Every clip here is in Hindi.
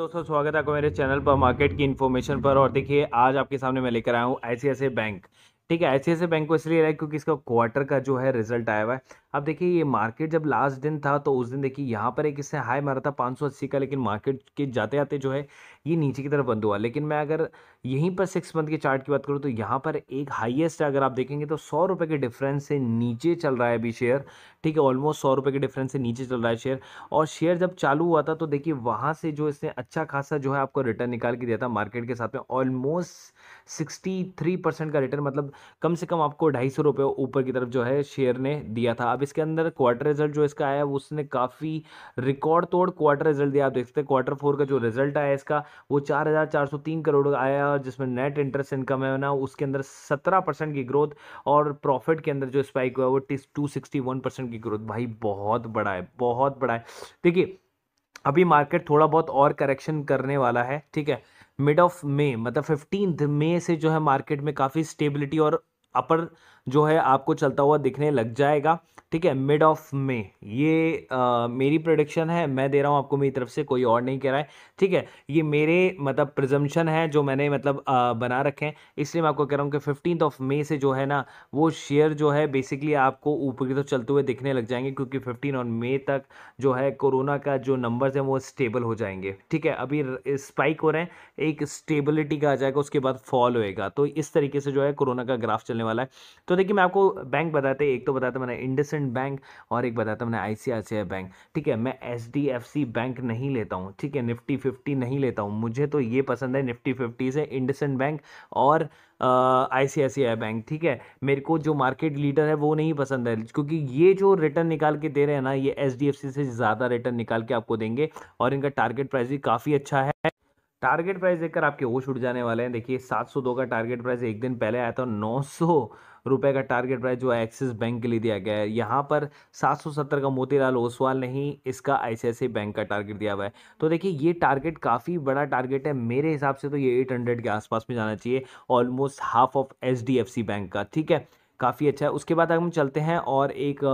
दोस्तों स्वागत है आपको मेरे चैनल पर मार्केट की इन्फॉर्मेशन पर और देखिए आज आपके सामने मैं लेकर आया हूँ आई बैंक ठीक है आई बैंक को इसलिए लाइक क्योंकि इसका क्वार्टर का जो है रिजल्ट आया हुआ है अब देखिए ये मार्केट जब लास्ट दिन था तो उस दिन देखिए यहाँ पर एक इससे हाई मारा था पाँच का लेकिन मार्केट के जाते आते जो है ये नीचे की तरफ बंद हुआ लेकिन मैं अगर यहीं पर सिक्स मंथ के चार्ट की बात करूँ तो यहाँ पर एक हाईएस्ट अगर आप देखेंगे तो सौ रुपये के डिफरेंस से नीचे चल रहा है अभी शेयर ठीक है ऑलमोस्ट सौ रुपये के डिफरेंस से नीचे चल रहा है शेयर और शेयर जब चालू हुआ था तो देखिए वहाँ से जो इसने अच्छा खासा जो है आपको रिटर्न निकाल के दिया था मार्केट के साथ में ऑलमोस्ट सिक्सटी थ्री परसेंट का रिटर्न मतलब कम से कम आपको ढाई सौ रुपये ऊपर की तरफ जो है शेयर ने दिया था अब इसके अंदर क्वार्टर रिजल्ट जो इसका आया उसने काफ़ी रिकॉर्ड तोड़ क्वार्टर रिजल्ट दिया आप देख सकते हैं क्वार्टर फोर का जो रिजल्ट आया इसका वो चार हज़ार चार सौ तीन करोड़ आया है और जिसमें नेट इंटरेस्ट इनकम है ना उसके अंदर सत्रह परसेंट की ग्रोथ और प्रॉफिट के अंदर जो स्पाइक हुआ है वो टू सिक्सटी वन परसेंट की ग्रोथ भाई बहुत बड़ा है बहुत बड़ा है देखिए अभी मार्केट थोड़ा बहुत और करेक्शन करने वाला है ठीक है मिड ऑफ मे मतलब फिफ्टींथ मे से जो है मार्केट में काफ़ी स्टेबिलिटी और अपर जो है आपको चलता हुआ दिखने लग जाएगा ठीक है मिड ऑफ मे ये आ, मेरी प्रोडिक्शन है मैं दे रहा हूँ आपको मेरी तरफ से कोई और नहीं कह रहा है ठीक है ये मेरे मतलब प्रजम्पन है जो मैंने मतलब आ, बना रखे हैं इसलिए मैं आपको कह रहा हूँ कि फिफ्टीन ऑफ मे से जो है ना वो शेयर जो है बेसिकली आपको ऊपर की तरफ तो चलते हुए दिखने लग जाएंगे क्योंकि फिफ्टीन ऑन मे तक जो है कोरोना का जो नंबर्स हैं वो स्टेबल हो जाएंगे ठीक है अभी स्पाइक हो रहे हैं एक स्टेबिलिटी का आ जाएगा उसके बाद फॉल होएगा तो इस तरीके से जो है कोरोना का ग्राफ चलने वाला है तो देखिए मैं आपको बैंक बताते एक तो बताता मैंने इंडसेंट बैंक और एक बताता मैंने आई बैंक ठीक है मैं एच बैंक नहीं लेता हूँ ठीक है निफ्टी फिफ्टी नहीं लेता हूँ मुझे तो ये पसंद है निफ्टी फिफ्टी से इंडसेंड बैंक और आई सी आई बैंक ठीक है मेरे को जो मार्केट लीडर है वो नहीं पसंद है क्योंकि ये जो रिटर्न निकाल के दे रहे हैं ना ये एच डी एफ सी से ज़्यादा रिटर्न निकाल के आपको देंगे और इनका टारगेट प्राइस भी काफ़ी अच्छा है टारगेट प्राइस देखकर आपके होश उड़ जाने वाले हैं देखिए 702 का टारगेट प्राइस एक दिन पहले आया था 900 रुपए का टारगेट प्राइस जो एक्सिस बैंक के लिए दिया गया है यहाँ पर 770 का मोतीलाल ओसवाल नहीं इसका आईसीआईसी बैंक का टारगेट दिया हुआ है तो देखिए ये टारगेट काफ़ी बड़ा टारगेट है मेरे हिसाब से तो ये 800 के आसपास में जाना चाहिए almost half of H bank का ठीक है काफ़ी अच्छा है उसके बाद अगर हम चलते हैं और एक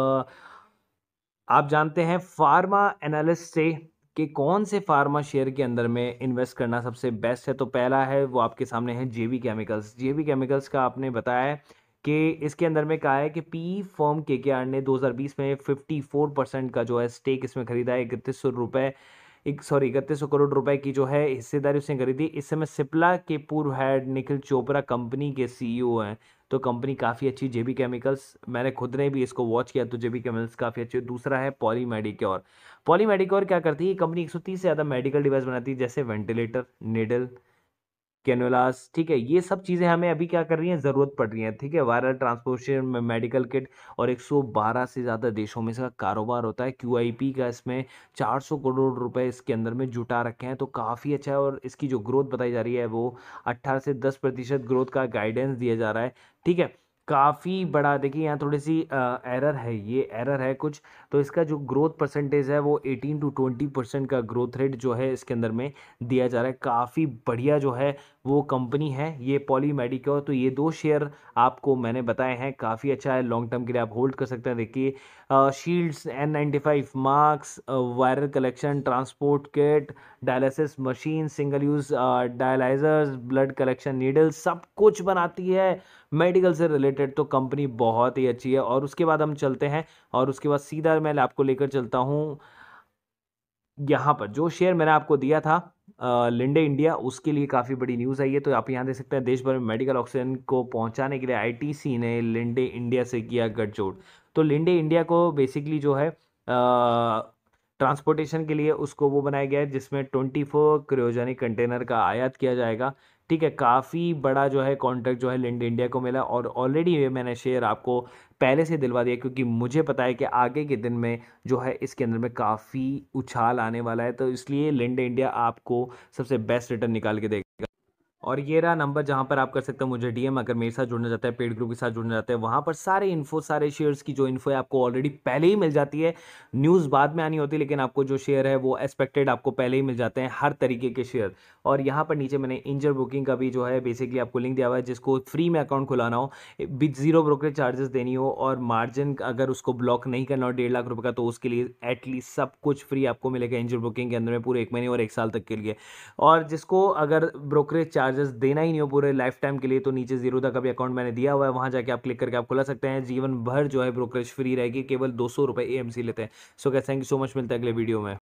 आप जानते हैं फार्मा एनालिस्ट से कि कौन से फार्मा शेयर के अंदर में इन्वेस्ट करना सबसे बेस्ट है तो पहला है वो आपके सामने है जेबी केमिकल्स जेबी केमिकल्स का आपने बताया है कि इसके अंदर में कहा है कि पी फॉर्म के के आर ने 2020 में 54 परसेंट का जो है स्टेक इसमें खरीदा है इकतीस सौ रुपये एक सॉरी इकतीस सौ करोड़ रुपए की जो है हिस्सेदारी उसने खरीदी इस समय सिप्ला के पूर्व हेड निखिल चोपड़ा कंपनी के सीईओ e हैं तो कंपनी काफ़ी अच्छी जेबी केमिकल्स मैंने खुद ने भी इसको वॉच किया तो जेबी केमिकल्स काफ़ी अच्छी दूसरा है पॉली मेडिक्योर पॉली मेडिक्योर क्या करती है कंपनी 130 से ज़्यादा मेडिकल डिवाइस बनाती है जैसे वेंटिलेटर निडल कैनोलास ठीक है ये सब चीज़ें हमें अभी क्या कर रही हैं ज़रूरत पड़ रही है ठीक है वायरल ट्रांसपोर्टेशन मेडिकल किट और 112 से ज़्यादा देशों में इसका कारोबार होता है क्यू का इसमें 400 करोड़ रुपए इसके अंदर में जुटा रखे हैं तो काफ़ी अच्छा है और इसकी जो ग्रोथ बताई जा रही है वो अट्ठारह से दस प्रतिशत ग्रोथ का गाइडेंस दिया जा रहा है ठीक है काफ़ी बड़ा देखिए यहाँ थोड़ी सी आ, एरर है ये एरर है कुछ तो इसका जो ग्रोथ परसेंटेज है वो 18 टू 20 परसेंट का ग्रोथ रेट जो है इसके अंदर में दिया जा रहा है काफ़ी बढ़िया जो है वो कंपनी है ये पॉली मेडिक्योर तो ये दो शेयर आपको मैंने बताए हैं काफ़ी अच्छा है लॉन्ग टर्म के लिए आप होल्ड कर सकते हैं देखिए shields N ninety five masks viral collection transport kit dialysis machine single use dialyzers blood collection needles सब कुछ बनाती है मेडिकल से रिलेटेड तो कंपनी बहुत ही अच्छी है और उसके बाद हम चलते हैं और उसके बाद सीधा मैं आपको लेकर चलता हूँ यहाँ पर जो शेयर मैंने आपको दिया था लिंडे इंडिया उसके लिए काफ़ी बड़ी न्यूज़ आई है तो आप यहाँ देख सकते हैं देश भर में मेडिकल ऑक्सीजन को पहुँचाने के लिए आई ने लिंडे इंडिया से किया गठजोड़ तो लिंडे इंडिया को बेसिकली जो है ट्रांसपोर्टेशन के लिए उसको वो बनाया गया है जिसमें ट्वेंटी फोर क्रियोजेनिक कंटेनर का आयात किया जाएगा ठीक है काफ़ी बड़ा जो है कॉन्ट्रैक्ट जो है लिंड इंडिया को मिला और ऑलरेडी ये मैंने शेयर आपको पहले से दिलवा दिया क्योंकि मुझे पता है कि आगे के दिन में जो है इसके अंदर में काफ़ी उछाल आने वाला है तो इसलिए लिंड इंडिया आपको सबसे बेस्ट रिटर्न निकाल के देगा और ये रहा नंबर जहाँ पर आप कर सकते हो मुझे डीएम अगर मेरे साथ जुड़ना चाहते हैं पेड ग्रुप के साथ जुड़ना चाहते हैं वहाँ पर सारे इन्फो सारे शेयर्स की जो इन्फो है आपको ऑलरेडी पहले ही मिल जाती है न्यूज़ बाद में आनी होती है लेकिन आपको जो शेयर है वो एक्सपेक्टेड आपको पहले ही मिल जाते हैं हर तरीके के शेयर और यहाँ पर नीचे मैंने इंजर बुकिंग का भी जो है बेसिकली आपको लिंक दिया हुआ है जिसको फ्री में अकाउंट खुलाना हो जीरो ब्रोकरेज चार्जेस देनी हो और मार्जिन अगर उसको ब्लॉक नहीं करना हो डेढ़ लाख रुपये का तो उसके लिए एटलीस्ट सब कुछ फ्री आपको मिलेगा इंजर बुकिंग के अंदर में पूरे एक महीने और एक साल तक के लिए और जिसको अगर ब्रोकरेज चार्ज चार्जेस देना ही नहीं हो पूरे लाइफ टाइम के लिए तो नीचे जीरो तक अभी अकाउंट मैंने दिया हुआ है वहां जाके आप क्लिक करके आप खुला सकते हैं जीवन भर जो है ब्रोकरेज फ्री रहेगी केवल दो सौ रुपए ए लेते हैं सो क्या थैंक यू सो मच मिलता है अगले वीडियो में